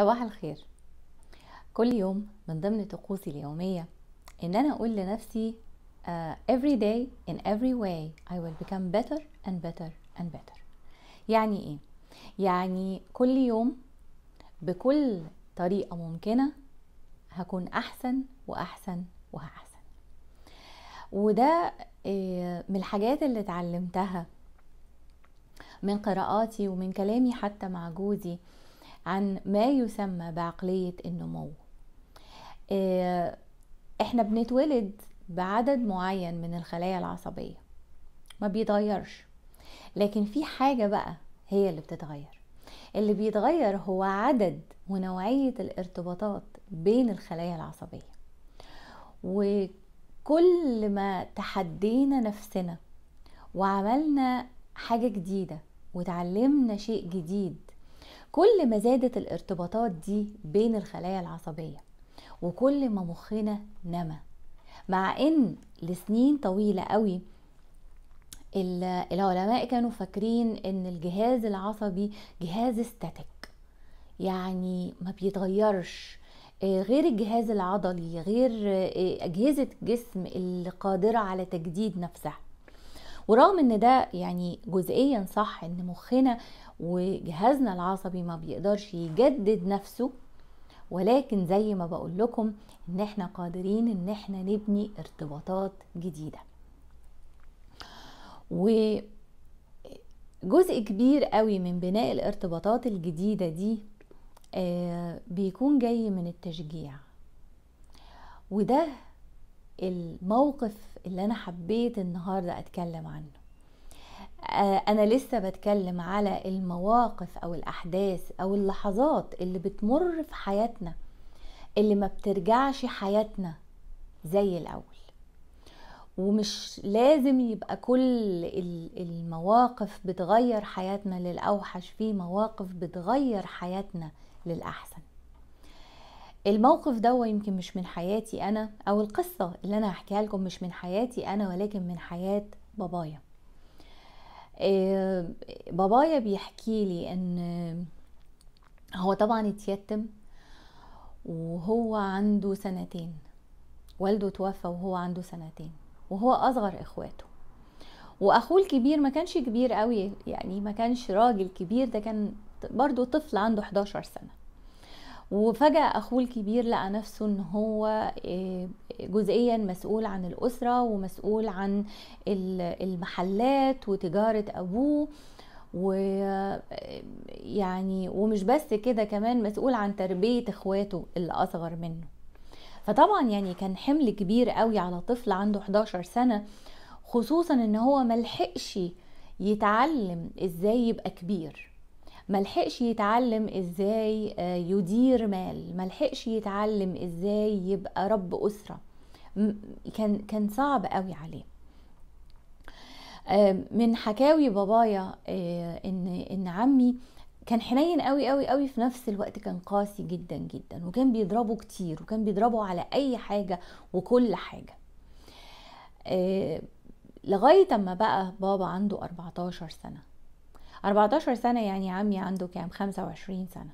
صباح الخير كل يوم من ضمن طقوسي اليومية إن أنا أقول لنفسي uh, every day in every way I will become better and better and better يعني إيه؟ يعني كل يوم بكل طريقة ممكنة هكون أحسن وأحسن وأحسن وده آه، من الحاجات اللي اتعلمتها من قراءاتي ومن كلامي حتى مع جوزي عن ما يسمى بعقلية النمو آه، احنا بنتولد بعدد معين من الخلايا العصبية ما بيتغيرش لكن في حاجة بقى هي اللي بتتغير اللي بيتغير هو عدد ونوعية الارتباطات بين الخلايا العصبية وكل ما تحدينا نفسنا وعملنا حاجة جديدة وتعلمنا شيء جديد كل ما زادت الارتباطات دي بين الخلايا العصبية وكل ما مخنا نمى مع ان لسنين طويلة قوي العلماء كانوا فاكرين ان الجهاز العصبي جهاز استاتيك يعني ما بيتغيرش آه، غير الجهاز العضلي غير آه، اجهزه الجسم القادره على تجديد نفسها ورغم ان ده يعني جزئيا صح ان مخنا وجهازنا العصبي ما بيقدرش يجدد نفسه ولكن زي ما بقول لكم ان احنا قادرين ان احنا نبني ارتباطات جديده وجزء كبير قوي من بناء الارتباطات الجديده دي آه، بيكون جاي من التشجيع وده الموقف اللي انا حبيت النهارده اتكلم عنه آه، انا لسه بتكلم على المواقف او الاحداث او اللحظات اللي بتمر في حياتنا اللي ما بترجعش حياتنا زي الاول ومش لازم يبقى كل المواقف بتغير حياتنا للاوحش في مواقف بتغير حياتنا للاحسن الموقف ده يمكن مش من حياتي انا او القصه اللي انا هحكيها لكم مش من حياتي انا ولكن من حياه بابايا آه، بابايا بيحكي لي ان هو طبعا اتيتم وهو عنده سنتين والده توفى وهو عنده سنتين وهو اصغر اخواته واخوه الكبير ما كانش كبير قوي يعني ما كانش راجل كبير ده كان برضو طفل عنده 11 سنه وفجأة أخوه الكبير لقى نفسه إن هو آه، جزئيا مسؤول عن الأسرة ومسؤول عن المحلات وتجارة أبوه و آه، يعني ومش بس كده كمان مسؤول عن تربية إخواته اللي أصغر منه فطبعا يعني كان حمل كبير قوي على طفل عنده 11 سنة خصوصا ان هو ملحقش يتعلم ازاي يبقى كبير ملحقش يتعلم ازاي آه، يدير مال ملحقش يتعلم ازاي يبقى رب اسره كان كان صعب قوي عليه آه، من حكاوي بابايا آه، ان ان عمي كان حنين قوي قوي قوي في نفس الوقت كان قاسي جدا جدا وكان بيضربه كتير وكان بيضربه على اي حاجه وكل حاجه لغايه اما بقى بابا عنده 14 سنه 14 سنة يعني عمي عنده كام 25 سنة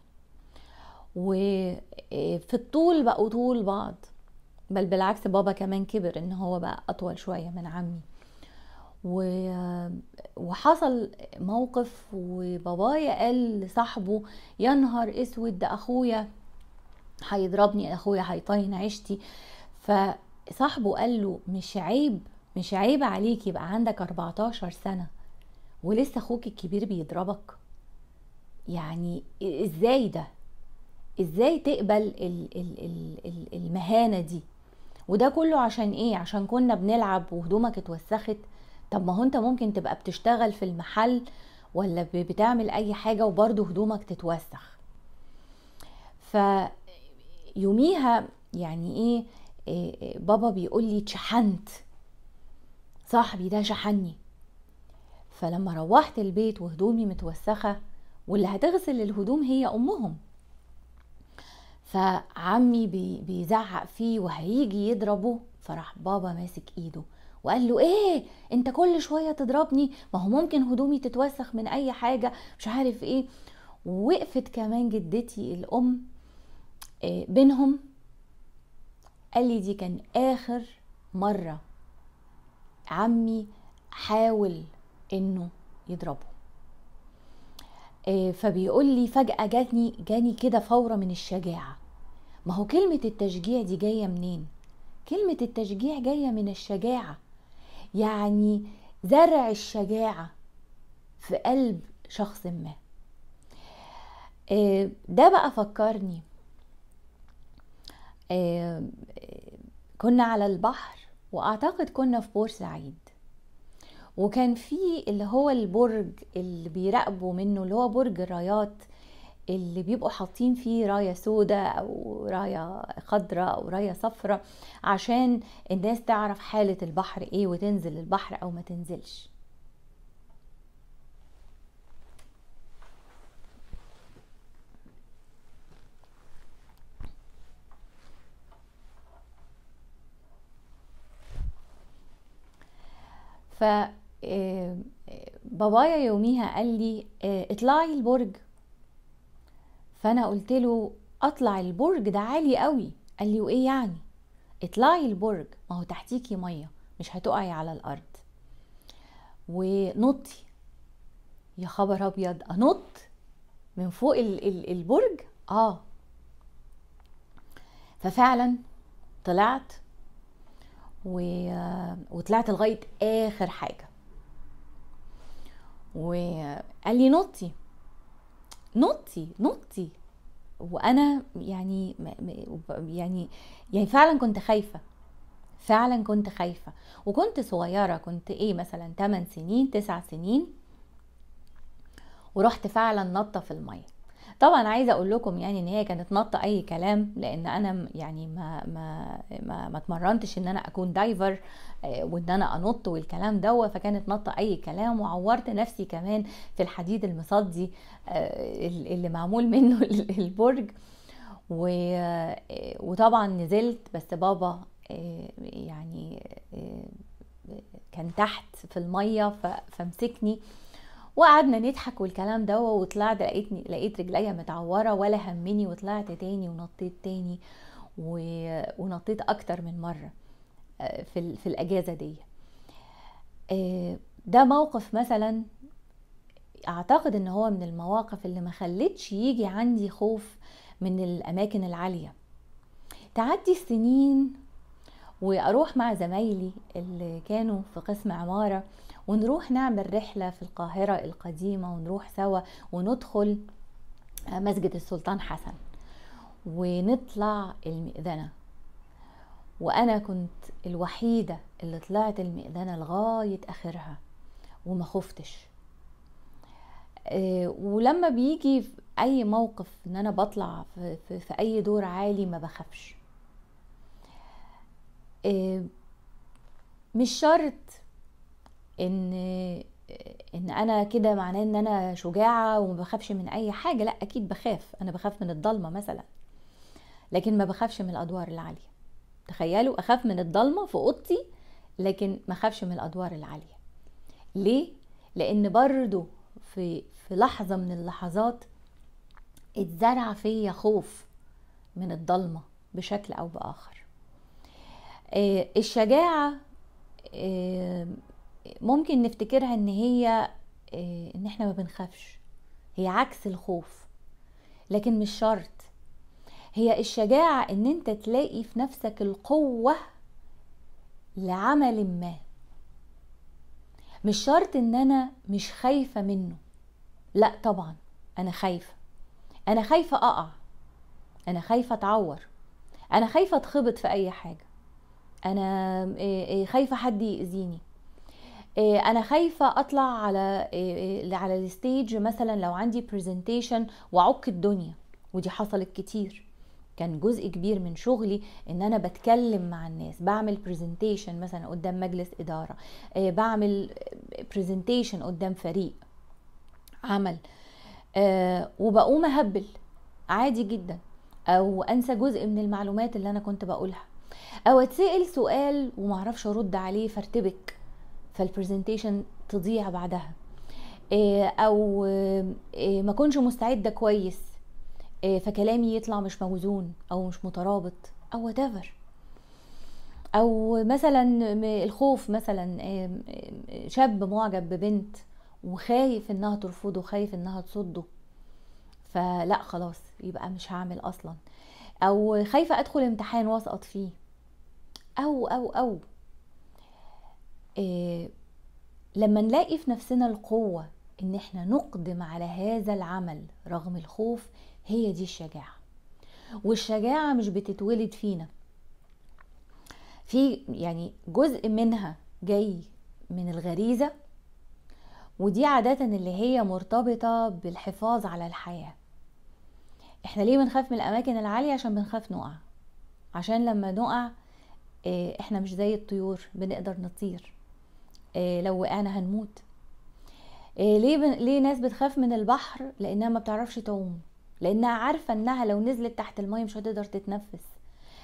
وفي الطول بقوا طول بعض بل بالعكس بابا كمان كبر ان هو بقى اطول شوية من عمي و... وحصل موقف وبابايا قال لصاحبه يا نهار اسود ده اخويا هيضربني اخويا هيطين عيشتي فصاحبه قال له مش عيب مش عيب عليك يبقى عندك 14 سنه ولسه اخوك الكبير بيضربك يعني ازاي ده ازاي تقبل المهانه دي وده كله عشان ايه عشان كنا بنلعب وهدومك اتوسخت طب ما هو انت ممكن تبقى بتشتغل في المحل ولا بتعمل اي حاجه وبرضه هدومك تتوسخ فيوميها يعني ايه, إيه بابا بيقول لي اتشحنت صاحبي ده شحني فلما روحت البيت وهدومي متوسخة واللي هتغسل الهدوم هي أمهم فعمي بيزعق فيه وهيجي يضربه فراح بابا ماسك ايده وقال له ايه انت كل شويه تضربني ما هو ممكن هدومي تتوسخ من اي حاجه مش عارف ايه ووقفت كمان جدتي الام آه، بينهم قال لي دي كان اخر مره عمي حاول انه يضربه آه، فبيقول لي فجأة جاتني جاني كده فورة من الشجاعة ما هو كلمة التشجيع دي جاية منين؟ كلمة التشجيع جاية من الشجاعة يعني زرع الشجاعة في قلب شخص ما آه، ده بقى فكرني آه، كنا على البحر واعتقد كنا في بورسعيد وكان في اللي هو البرج اللي بيراقبوا منه اللي هو برج الرايات اللي بيبقوا حاطين فيه رايه سوداء او رايه خضراء او رايه صفراء عشان الناس تعرف حاله البحر ايه وتنزل البحر او ما تنزلش ف آه، بابايا يوميها قال لي آه، اطلعي البرج فانا قلت له اطلع البرج ده عالي قوي قال لي وايه يعني اطلعي البرج ما هو تحتيكي ميه مش هتقعي على الارض ونطي يا خبر ابيض انط من فوق البرج اه ففعلا طلعت و... وطلعت لغايه اخر حاجه وقال لي نطي نطي نطي وانا يعني يعني يعني فعلا كنت خايفه فعلا كنت خايفه وكنت صغيره كنت ايه مثلا 8 سنين 9 سنين ورحت فعلا نطه في الميه طبعا عايزه اقول لكم يعني ان هي كانت نطه اي كلام لان انا يعني ما ما ما, ما اتمرنتش ان انا اكون دايفر آه، وان انا انط والكلام دوت فكانت نطه اي كلام وعورت نفسي كمان في الحديد المصدي آه، اللي معمول منه البرج آه، وطبعا نزلت بس بابا يعني كان تحت في الميه فمسكني وقعدنا نضحك والكلام ده وطلعت لقيتني لقيت رجليا متعوره ولا همني وطلعت تاني ونطيت تاني و... ونطيت اكتر من مره آه، في ال... في الاجازه دي آه، ده موقف مثلا اعتقد ان هو من المواقف اللي ما خلتش يجي عندي خوف من الاماكن العاليه تعدي السنين واروح مع زمايلي اللي كانوا في قسم عماره ونروح نعمل رحلة في القاهرة القديمة ونروح سوا وندخل مسجد السلطان حسن ونطلع المئذنة وأنا كنت الوحيدة اللي طلعت المئذنة لغاية آخرها وما خفتش آه، ولما بيجي في أي موقف إن أنا بطلع في, في أي دور عالي ما بخافش آه، مش شرط ان ان انا كده معناه ان انا شجاعه وما بخافش من اي حاجه لا اكيد بخاف انا بخاف من الضلمه مثلا لكن ما بخافش من الادوار العاليه تخيلوا اخاف من الضلمه في اوضتي لكن ما اخافش من الادوار العاليه ليه لان برضو في في لحظه من اللحظات اتزرع فيا خوف من الضلمه بشكل او باخر آه، الشجاعه آه، ممكن نفتكرها ان هي آه، ان احنا ما بنخافش هي عكس الخوف لكن مش شرط هي الشجاعة ان انت تلاقي في نفسك القوة لعمل ما مش شرط ان انا مش خايفة منه لا طبعا انا خايفة انا خايفة اقع انا خايفة اتعور انا خايفة اتخبط في اي حاجة انا آه، آه، خايفة حد يأذيني إيه، انا خايفه اطلع على إيه، على الستيج مثلا لو عندي برزنتيشن واعك الدنيا ودي حصلت كتير كان جزء كبير من شغلي ان انا بتكلم مع الناس بعمل برزنتيشن مثلا قدام مجلس اداره إيه، بعمل برزنتيشن قدام فريق عمل وبقوم اهبل عادي جدا او انسى جزء من المعلومات اللي انا كنت بقولها او اتسال سؤال ومعرفش ارد عليه فارتبك فالبرزنتيشن تضيع بعدها آه، او آه، ما كنش مستعده كويس آه، فكلامي يطلع مش موزون او مش مترابط او whatever او مثلا الخوف مثلا شاب معجب ببنت وخايف انها ترفضه خايف انها تصده فلا خلاص يبقى مش هعمل اصلا او خايفه ادخل امتحان واسقط فيه او او او آه، لما نلاقي في نفسنا القوة ان احنا نقدم على هذا العمل رغم الخوف هي دي الشجاعة والشجاعة مش بتتولد فينا في يعني جزء منها جاي من الغريزة ودي عادة اللي هي مرتبطة بالحفاظ على الحياة احنا ليه بنخاف من الاماكن العالية عشان بنخاف نقع عشان لما نقع آه، احنا مش زي الطيور بنقدر نطير آه، لو وقعنا هنموت آه، ليه بن... ليه ناس بتخاف من البحر لانها ما بتعرفش تعوم لانها عارفه انها لو نزلت تحت الميه مش هتقدر تتنفس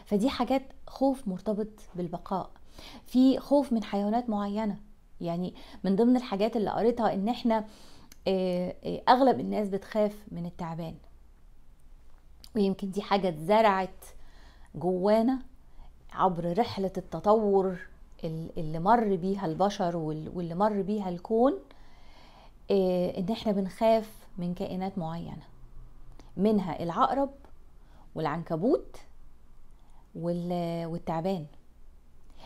فدي حاجات خوف مرتبط بالبقاء في خوف من حيوانات معينه يعني من ضمن الحاجات اللي قريتها ان احنا آه، اغلب الناس بتخاف من التعبان ويمكن دي حاجه اتزرعت جوانا عبر رحله التطور اللي مر بيها البشر واللي مر بيها الكون آه، ان احنا بنخاف من كائنات معينه منها العقرب والعنكبوت والتعبان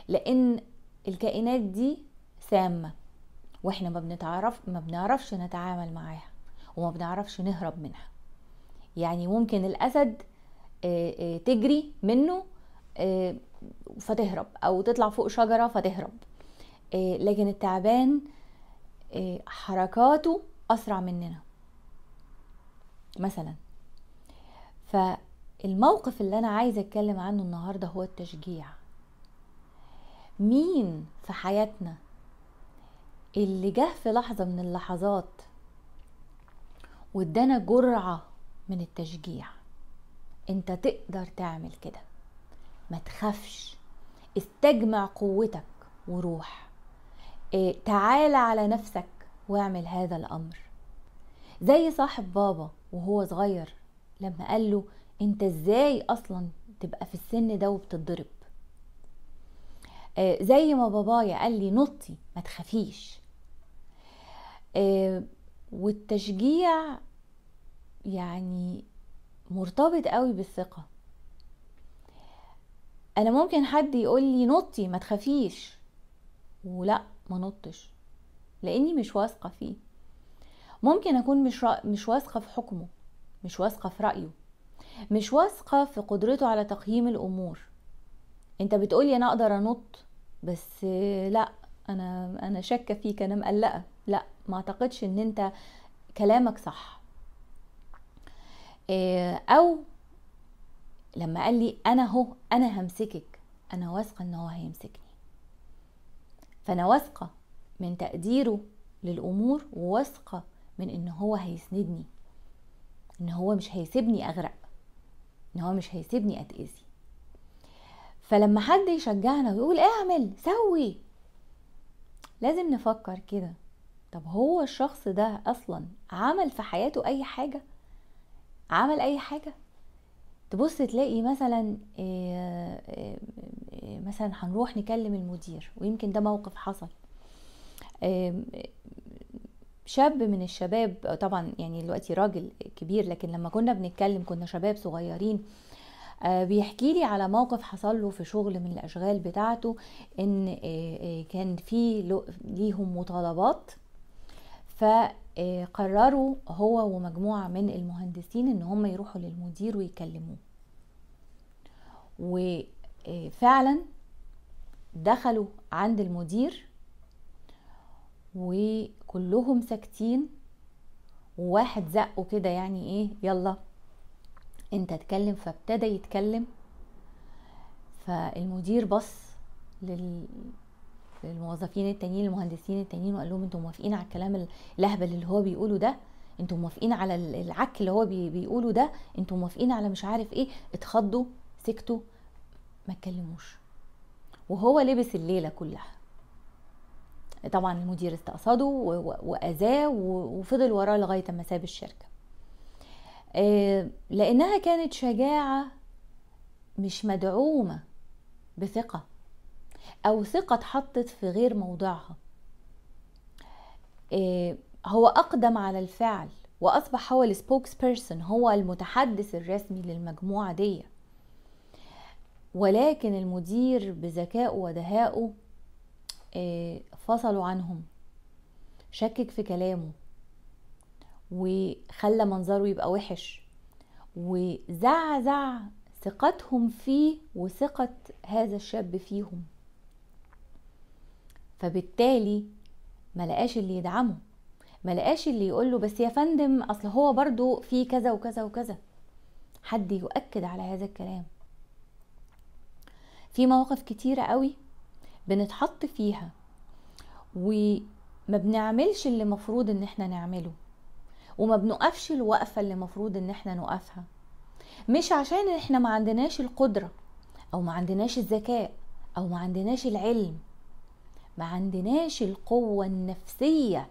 لان الكائنات دي سامه واحنا ما بنتعرف ما بنعرفش نتعامل معاها وما بنعرفش نهرب منها يعني ممكن الاسد آه، آه، تجري منه آه، فتهرب او تطلع فوق شجره فتهرب آه، لكن التعبان آه، حركاته اسرع مننا مثلا فالموقف اللي انا عايزه اتكلم عنه النهارده هو التشجيع مين في حياتنا اللي جه في لحظه من اللحظات وادانا جرعه من التشجيع انت تقدر تعمل كده ما تخافش استجمع قوتك وروح إيه، تعال تعالى على نفسك واعمل هذا الامر زي صاحب بابا وهو صغير لما قال له انت ازاي اصلا تبقى في السن ده وبتضرب إيه، زي ما بابايا قال لي نطي ما تخافيش إيه، والتشجيع يعني مرتبط قوي بالثقه انا ممكن حد يقول لي نطي ما تخافيش ولا ما نطش لاني مش واثقه فيه ممكن اكون مش رأ... مش واثقه في حكمه مش واثقه في رايه مش واثقه في قدرته على تقييم الامور انت بتقولي انا اقدر انط بس لا انا انا شاكه فيك انا مقلقه لا ما اعتقدش ان انت كلامك صح آه، او لما قال لي انا اهو انا همسكك انا واثقه ان هو هيمسكني فانا واثقه من تقديره للامور وواثقه من ان هو هيسندني ان هو مش هيسيبني اغرق ان هو مش هيسيبني اتاذي فلما حد يشجعنا ويقول اعمل سوي لازم نفكر كده طب هو الشخص ده اصلا عمل في حياته اي حاجه عمل اي حاجه تبص تلاقي مثلا آه، آه، آه، مثلا هنروح نكلم المدير ويمكن ده موقف حصل شاب من الشباب طبعا يعني دلوقتي راجل كبير لكن لما كنا بنتكلم كنا شباب صغيرين بيحكي لي على موقف حصل له في شغل من الاشغال بتاعته ان كان في ليهم مطالبات فقرروا هو ومجموعة من المهندسين ان هم يروحوا للمدير ويكلموه وفعلا دخلوا عند المدير وكلهم ساكتين وواحد زقه كده يعني ايه يلا انت اتكلم فابتدى يتكلم فالمدير بص للموظفين التانيين المهندسين التانيين وقال لهم انتم موافقين على الكلام الاهبل اللي هو بيقوله ده انتم موافقين على العك اللي هو بيقوله ده انتم موافقين على مش عارف ايه اتخضوا سكتوا ما اتكلموش وهو لبس الليله كلها طبعا المدير استقصده واذاه وفضل وراه لغايه ما ساب الشركه آه، لانها كانت شجاعه مش مدعومه بثقه أو ثقة اتحطت في غير موضعها آه، هو أقدم على الفعل وأصبح هو السبوكس بيرسون هو المتحدث الرسمي للمجموعة دي ولكن المدير بذكائه ودهائه آه، فصلوا عنهم شكك في كلامه وخلى منظره يبقى وحش وزعزع ثقتهم فيه وثقة هذا الشاب فيهم فبالتالي ما لقاش اللي يدعمه ما لقاش اللي يقول له بس يا فندم اصل هو برضو في كذا وكذا وكذا حد يؤكد على هذا الكلام في مواقف كتيره قوي بنتحط فيها وما بنعملش اللي مفروض ان احنا نعمله وما بنقفش الوقفه اللي مفروض ان احنا نقفها مش عشان احنا ما عندناش القدره او ما عندناش الذكاء او ما عندناش العلم ما عندناش القوة النفسية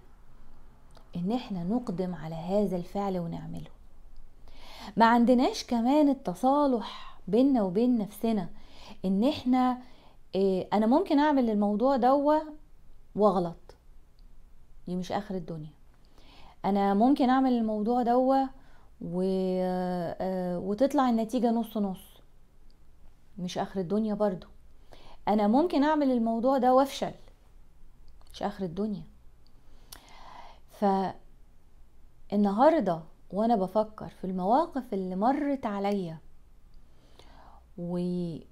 ان احنا نقدم على هذا الفعل ونعمله ما عندناش كمان التصالح بيننا وبين نفسنا ان احنا آه، انا ممكن اعمل الموضوع دوا واغلط دي مش اخر الدنيا انا ممكن اعمل الموضوع دوا و... آه، آه، وتطلع النتيجة نص نص مش اخر الدنيا برضو انا ممكن اعمل الموضوع ده وافشل مش اخر الدنيا ف النهارده وانا بفكر في المواقف اللي مرت عليا وغيرت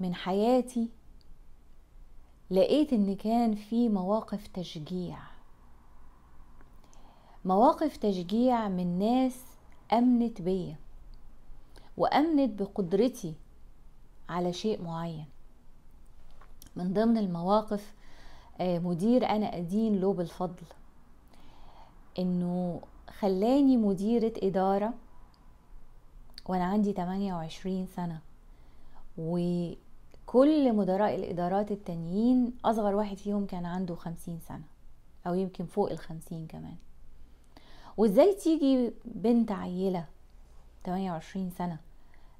من حياتي لقيت ان كان في مواقف تشجيع مواقف تشجيع من ناس امنت بيا وامنت بقدرتي على شيء معين من ضمن المواقف آه، مدير انا ادين له بالفضل انه خلاني مديرة ادارة وانا عندي 28 سنة وكل مدراء الادارات التانيين اصغر واحد فيهم كان عنده 50 سنة او يمكن فوق الخمسين كمان وازاي تيجي بنت عيلة 28 سنة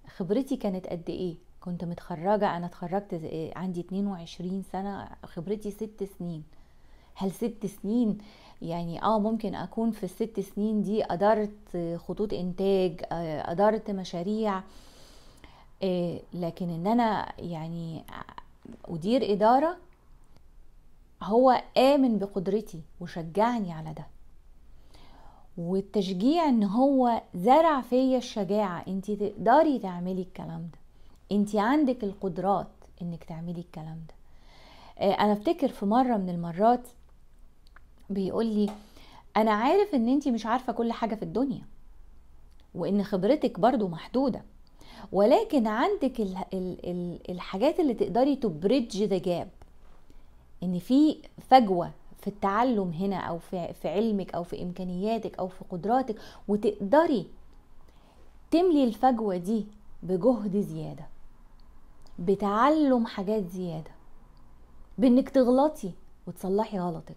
خبرتي كانت قد ايه كنت متخرجة أنا اتخرجت إيه، عندي 22 سنة خبرتي ست سنين هل ست سنين يعني اه ممكن اكون في الست سنين دي ادارت خطوط انتاج ادارت آه، مشاريع آه، لكن ان انا يعني ادير اداره هو امن بقدرتي وشجعني على ده والتشجيع ان هو زرع فيا الشجاعه انت تقدري تعملي الكلام ده انت عندك القدرات انك تعملي الكلام ده آه، انا افتكر في مره من المرات بيقول لي انا عارف ان انت مش عارفه كل حاجه في الدنيا وان خبرتك برضو محدوده ولكن عندك الـ الـ الـ الحاجات اللي تقدري تبريدج ذا جاب ان في فجوه في التعلم هنا او في, في علمك او في امكانياتك او في قدراتك وتقدري تملي الفجوه دي بجهد زياده بتعلم حاجات زياده بانك تغلطي وتصلحي غلطك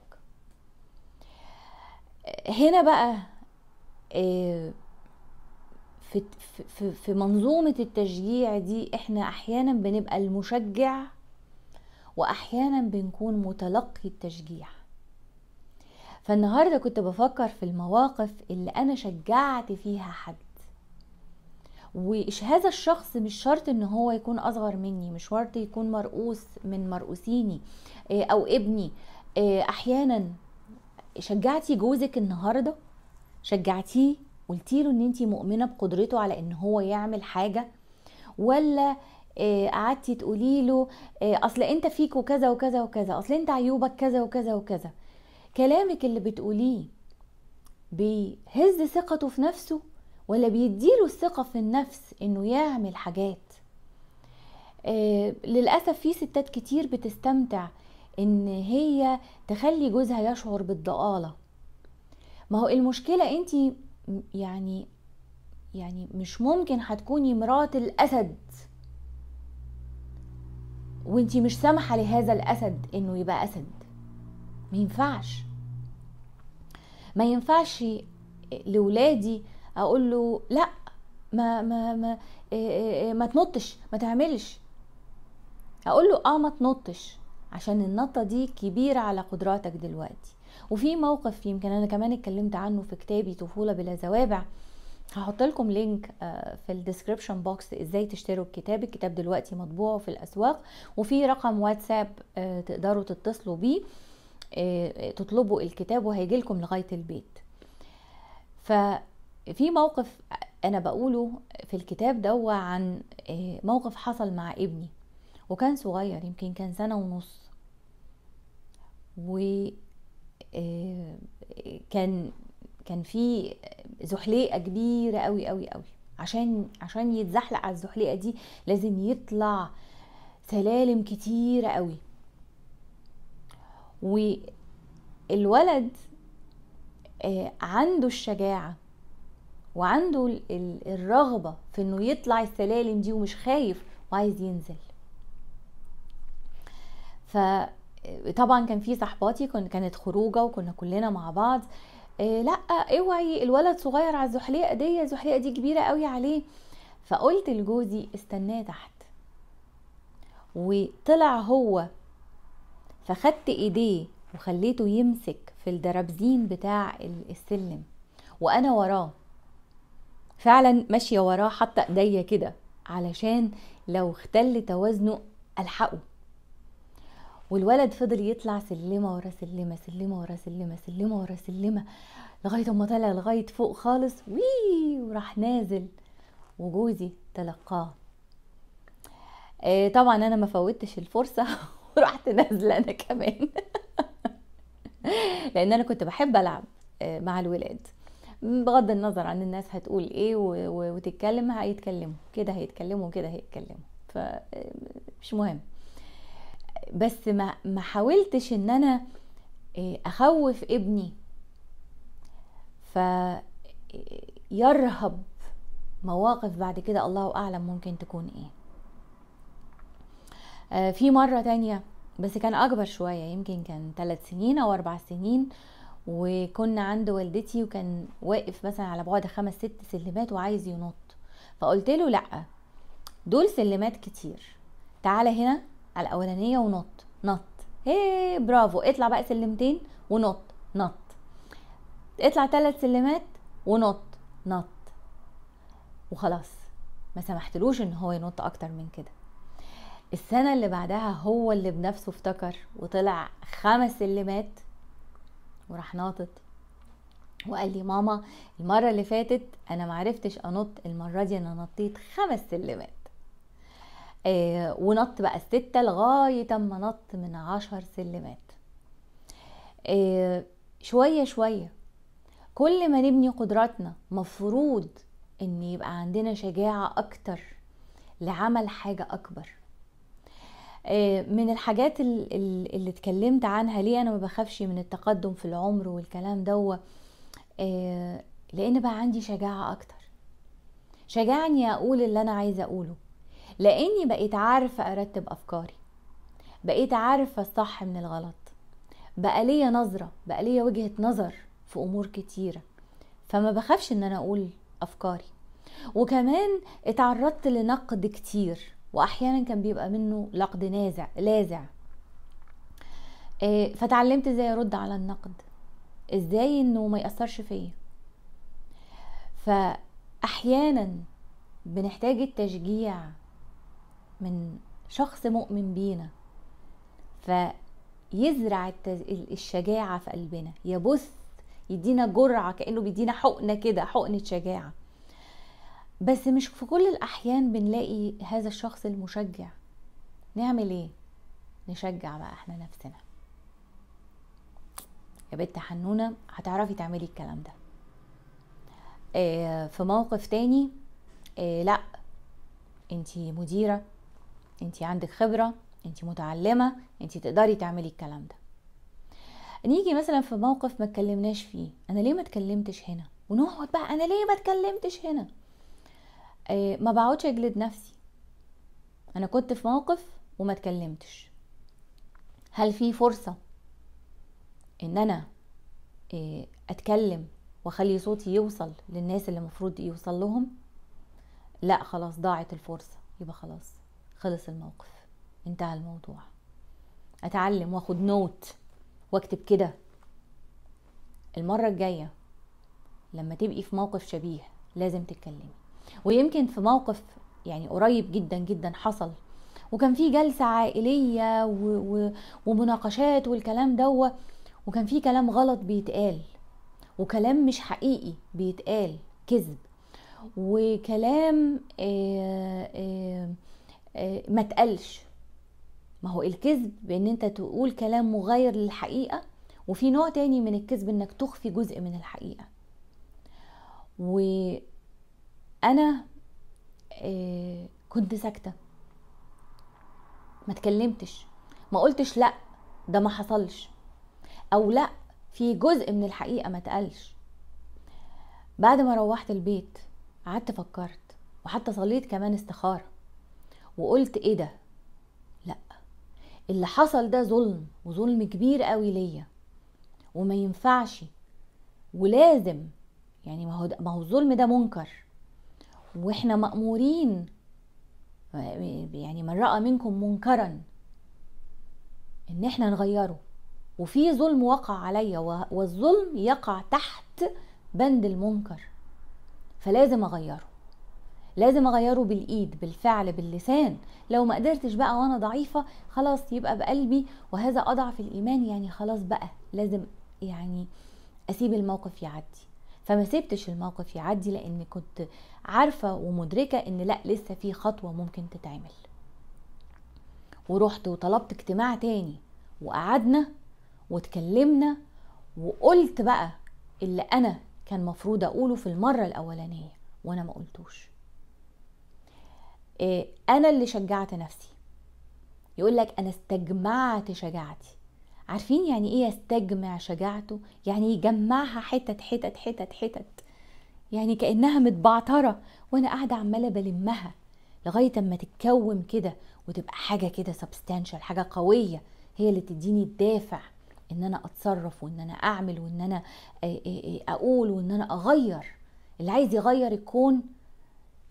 هنا بقى آه، في في منظومه التشجيع دي احنا احيانا بنبقى المشجع واحيانا بنكون متلقي التشجيع فالنهارده كنت بفكر في المواقف اللي انا شجعت فيها حد وإيش هذا الشخص مش شرط ان هو يكون اصغر مني مش شرط يكون مرؤوس من مرؤوسيني آه، او ابني آه، احيانا شجعتي جوزك النهارده شجعتيه قلتي له ان انت مؤمنه بقدرته على ان هو يعمل حاجه ولا آه، قعدتي تقولي له اصل انت فيك وكذا وكذا وكذا اصل انت عيوبك كذا وكذا وكذا كلامك اللي بتقوليه بيهز ثقته في نفسه ولا بيديله الثقه في النفس انه يعمل حاجات آه للاسف في ستات كتير بتستمتع ان هي تخلي جوزها يشعر بالضآلة ما هو المشكلة انت يعني يعني مش ممكن هتكوني مرات الاسد وانت مش سامحة لهذا الاسد انه يبقى اسد ما ينفعش ما ينفعش لولادي اقول له لا ما ما ما إيه، إيه، إيه، ما تنطش ما تعملش اقول له اه ما تنطش عشان النطه دي كبيره على قدراتك دلوقتي وفي موقف يمكن انا كمان اتكلمت عنه في كتابي طفوله بلا زوابع هحط لكم لينك آه، في الديسكريبشن بوكس ازاي تشتروا الكتاب الكتاب دلوقتي مطبوع في الاسواق وفي رقم واتساب آه، تقدروا تتصلوا بيه آه، تطلبوا الكتاب وهيجي لكم لغايه البيت ف في موقف انا بقوله في الكتاب دو عن آه، موقف حصل مع ابني وكان صغير يمكن كان سنة ونص وكان آه، كان كان في زحليقه كبيره قوي قوي قوي عشان عشان يتزحلق على الزحليقه دي لازم يطلع سلالم كتيره قوي والولد آه، عنده الشجاعه وعنده الرغبة في انه يطلع السلالم دي ومش خايف وعايز ينزل فطبعا كان في صحباتي كانت خروجه وكنا كلنا مع بعض إيه لا اوعي الولد صغير على الزحليقه دي الزحليقه دي كبيره قوي عليه فقلت لجوزي استناه تحت وطلع هو فخدت ايديه وخليته يمسك في الدرابزين بتاع السلم وانا وراه فعلا ماشية وراه حاطة ايديا كده علشان لو اختل توازنه الحقه والولد فضل يطلع سلمة ورا سلمة سلمة ورا سلمة سلمة ورا سلمة لغاية ما طلع لغاية فوق خالص وي وراح نازل وجوزي تلقاه آه، طبعا انا ما فوتش الفرصة ورحت نازلة انا كمان لان انا كنت بحب العب آه، مع الولاد بغض النظر عن الناس هتقول ايه وتتكلم هيتكلموا كده هيتكلموا كده هيتكلموا فمش مهم بس ما ما حاولتش ان انا آه، اخوف ابني فيرهب آه، مواقف بعد كده الله اعلم ممكن تكون ايه آه، في مرة تانية بس كان أكبر شوية يمكن كان ثلاث سنين أو أربع سنين وكنا عند والدتي وكان واقف مثلا على بعد خمس ست سلمات وعايز ينط فقلت له لا دول سلمات كتير تعالى هنا على الاولانيه ونط نط هي إيه، برافو اطلع بقى سلمتين ونط نط اطلع ثلاث سلمات ونط نط وخلاص ما سمحتلوش ان هو ينط اكتر من كده السنه اللي بعدها هو اللي بنفسه افتكر وطلع خمس سلمات وراح ناطط وقال لي ماما المرة اللي فاتت أنا معرفتش أنط المرة دي أنا نطيت خمس سلمات آه، ونط بقى الستة لغاية أما نط من عشر سلمات آه، شوية شوية كل ما نبني قدراتنا مفروض ان يبقى عندنا شجاعة اكتر لعمل حاجة اكبر آه، من الحاجات اللي اتكلمت عنها ليه انا ما بخافش من التقدم في العمر والكلام دوه آه، لان بقى عندي شجاعه اكتر شجعني اقول اللي انا عايزه اقوله لاني بقيت عارفه ارتب افكاري بقيت عارفه الصح من الغلط بقى ليا نظره بقى ليا وجهه نظر في امور كتيره فما بخافش ان انا اقول افكاري وكمان اتعرضت لنقد كتير واحيانا كان بيبقى منه لقد نازع لازع آه، فتعلمت ازاي ارد على النقد ازاي انه ما ياثرش فيا فاحيانا بنحتاج التشجيع من شخص مؤمن بينا فيزرع الشجاعه في قلبنا يبث يدينا جرعه كانه بيدينا حقنه كده حقنه شجاعه بس مش في كل الأحيان بنلاقي هذا الشخص المشجع نعمل ايه نشجع بقى احنا نفسنا يا بنت حنونة هتعرفي تعملي الكلام ده اه في موقف تاني اه لا انتي مديرة انتي عندك خبرة انتي متعلمة انتي تقدري تعملي الكلام ده نيجي مثلا في موقف ما اتكلمناش فيه انا ليه ما اتكلمتش هنا ونقعد بقى انا ليه ما اتكلمتش هنا آه، ما بقعدش اجلد نفسي انا كنت في موقف وما اتكلمتش هل في فرصه ان انا آه، اتكلم واخلي صوتي يوصل للناس اللي المفروض يوصل لهم لا خلاص ضاعت الفرصه يبقى خلاص خلص الموقف انتهى الموضوع اتعلم واخد نوت واكتب كده المره الجايه لما تبقي في موقف شبيه لازم تتكلمي ويمكن في موقف يعني قريب جدا جدا حصل وكان في جلسة عائلية و... و... ومناقشات والكلام دوت وكان في كلام غلط بيتقال وكلام مش حقيقي بيتقال كذب وكلام آه، آه، آه، ما تقلش ما هو الكذب بان انت تقول كلام مغاير للحقيقة وفي نوع تاني من الكذب انك تخفي جزء من الحقيقة و انا آه، كنت ساكته ما اتكلمتش ما قلتش لا ده ما حصلش او لا في جزء من الحقيقه ما اتقالش بعد ما روحت البيت قعدت فكرت وحتى صليت كمان استخاره وقلت ايه ده لا اللي حصل ده ظلم وظلم كبير قوي ليا وما ينفعش ولازم يعني ما هو ما هو الظلم ده منكر واحنا مأمورين يعني من رأى منكم منكرا ان احنا نغيره وفي ظلم وقع عليا والظلم يقع تحت بند المنكر فلازم اغيره لازم اغيره بالايد بالفعل باللسان لو ما قدرتش بقى وانا ضعيفه خلاص يبقى بقلبي وهذا اضعف الايمان يعني خلاص بقى لازم يعني اسيب الموقف يعدي فما سبتش الموقف يعدي لان كنت عارفه ومدركه ان لا لسه في خطوه ممكن تتعمل ورحت وطلبت اجتماع تاني وقعدنا واتكلمنا وقلت بقى اللي انا كان مفروض اقوله في المره الاولانيه وانا ما قلتوش آه، انا اللي شجعت نفسي يقول لك انا استجمعت شجاعتي عارفين يعني ايه يستجمع شجاعته يعني يجمعها حتت حتت حتت حتت يعني كانها متبعتره وانا قاعده عماله بلمها لغايه اما تتكوم كده وتبقى حاجه كده سبستانشال حاجه قويه هي اللي تديني الدافع ان انا اتصرف وان انا اعمل وان انا اقول وان انا اغير اللي عايز يغير الكون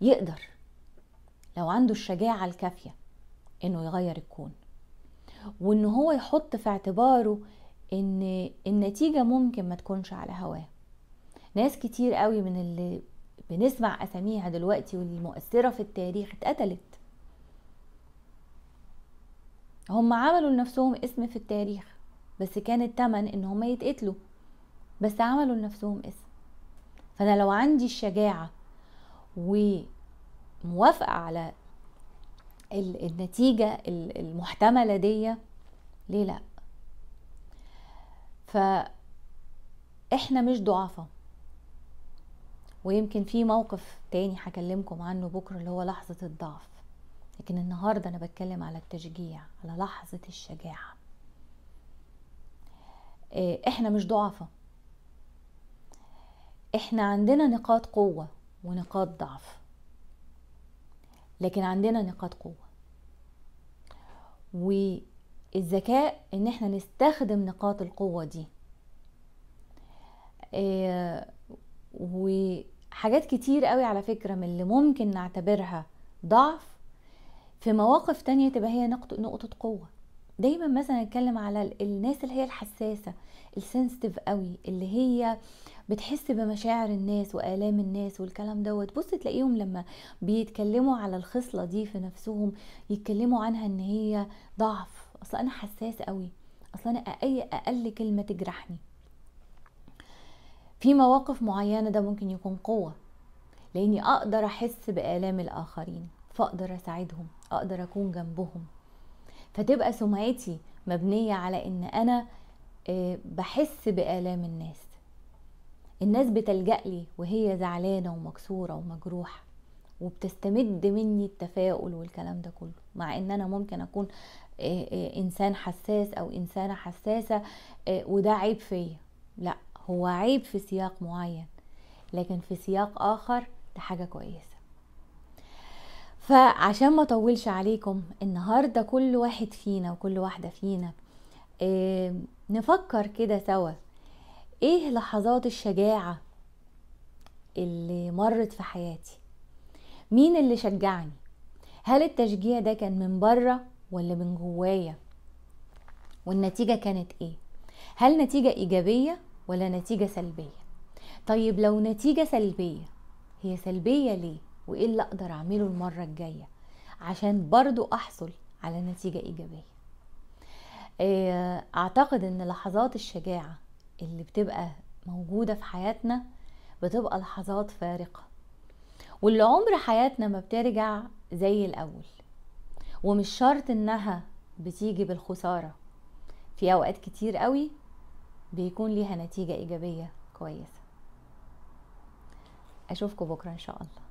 يقدر لو عنده الشجاعه الكافيه انه يغير الكون وان هو يحط في اعتباره ان النتيجة ممكن ما تكونش على هواه ناس كتير قوي من اللي بنسمع اساميها دلوقتي والمؤثرة في التاريخ اتقتلت هم عملوا لنفسهم اسم في التاريخ بس كان التمن ان هم يتقتلوا بس عملوا لنفسهم اسم فانا لو عندي الشجاعة وموافقة على النتيجة المحتملة دي ليه لأ فإحنا مش ضعفاء ويمكن في موقف تاني هكلمكم عنه بكرة اللي هو لحظة الضعف لكن النهاردة أنا بتكلم على التشجيع على لحظة الشجاعة آه، إحنا مش ضعفاء إحنا عندنا نقاط قوة ونقاط ضعف لكن عندنا نقاط قوة والذكاء ان احنا نستخدم نقاط القوة دي آه، وحاجات كتير قوي على فكرة من اللي ممكن نعتبرها ضعف في مواقف تانية تبقى هي نقطة قوة دايما مثلا اتكلم على الناس اللي هي الحساسه السنستيف قوي اللي هي بتحس بمشاعر الناس والام الناس والكلام دوت بص تلاقيهم لما بيتكلموا على الخصله دي في نفسهم يتكلموا عنها ان هي ضعف اصل انا حساس قوي اصل انا اي اقل كلمه تجرحني في مواقف معينه ده ممكن يكون قوه لاني اقدر احس بالام الاخرين فاقدر اساعدهم اقدر اكون جنبهم فتبقى سمعتي مبنية على ان انا آه، بحس بآلام الناس الناس بتلجأ لي وهي زعلانة ومكسورة ومجروحة وبتستمد مني التفاؤل والكلام ده كله مع ان انا ممكن اكون آه، آه، انسان حساس او انسانة حساسة وده عيب فيا لا هو عيب في سياق معين لكن في سياق اخر ده حاجة كويسة فعشان ما اطولش عليكم النهارده كل واحد فينا وكل واحده فينا نفكر كده سوا ايه لحظات الشجاعه اللي مرت في حياتي مين اللي شجعني هل التشجيع ده كان من بره ولا من جوايا والنتيجه كانت ايه هل نتيجه ايجابيه ولا نتيجه سلبيه طيب لو نتيجه سلبيه هي سلبيه ليه وايه اللي اقدر اعمله المره الجايه عشان برضو احصل على نتيجه ايجابيه آه، اعتقد ان لحظات الشجاعه اللي بتبقى موجوده في حياتنا بتبقى لحظات فارقه واللي عمر حياتنا ما بترجع زي الاول ومش شرط انها بتيجي بالخساره في اوقات كتير قوي بيكون ليها نتيجه ايجابيه كويسه اشوفكم بكره ان شاء الله